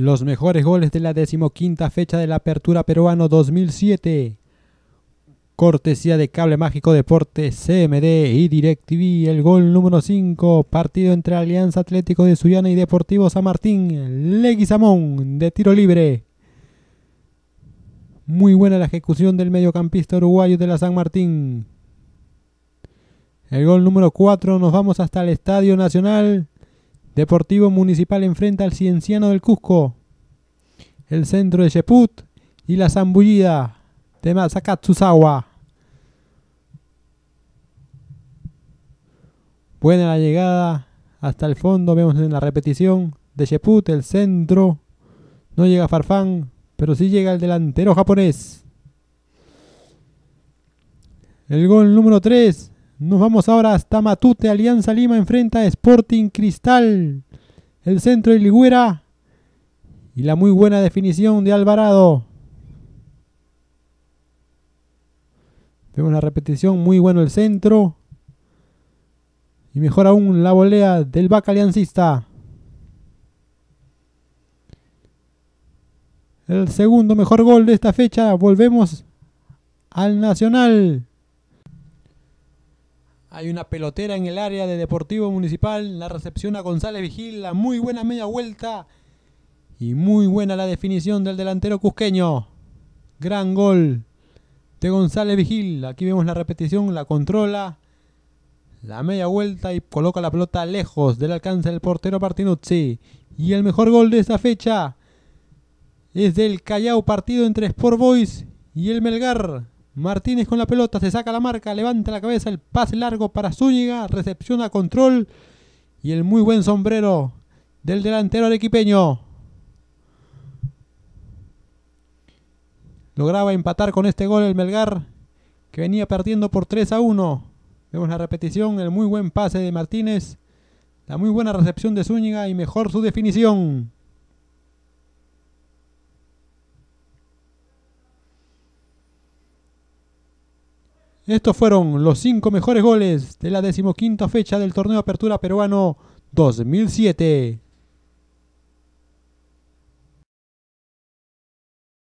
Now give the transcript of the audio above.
Los mejores goles de la decimoquinta fecha de la Apertura Peruano 2007. Cortesía de Cable Mágico Deportes, CMD y DirecTV. El gol número 5. Partido entre Alianza Atlético de Suyana y Deportivo San Martín. Leguizamón de tiro libre. Muy buena la ejecución del mediocampista uruguayo de la San Martín. El gol número 4. Nos vamos hasta el Estadio Nacional. Deportivo Municipal enfrenta al Cienciano del Cusco. El centro de Sheput y la zambullida de Masakatsuzawa. Buena la llegada hasta el fondo, vemos en la repetición de Sheput, el centro. No llega Farfán, pero sí llega el delantero japonés. El gol número 3 nos vamos ahora hasta Matute. Alianza Lima enfrenta a Sporting Cristal. El centro de Ligüera. Y la muy buena definición de Alvarado. Vemos la repetición. Muy bueno el centro. Y mejor aún la volea del Bacaliancista. El segundo mejor gol de esta fecha. Volvemos al Nacional. Hay una pelotera en el área de Deportivo Municipal. La recepción a González la Muy buena media vuelta. Y muy buena la definición del delantero cusqueño. Gran gol de González Vigil. Aquí vemos la repetición. La controla. La media vuelta y coloca la pelota lejos del alcance del portero Partinuzzi. Y el mejor gol de esta fecha es del Callao partido entre Sport Boys y el Melgar. Martínez con la pelota, se saca la marca, levanta la cabeza, el pase largo para Zúñiga, recepción a control y el muy buen sombrero del delantero arequipeño. Lograba empatar con este gol el Melgar, que venía perdiendo por 3 a 1. Vemos la repetición, el muy buen pase de Martínez, la muy buena recepción de Zúñiga y mejor su definición. Estos fueron los cinco mejores goles de la decimoquinta fecha del torneo Apertura Peruano 2007.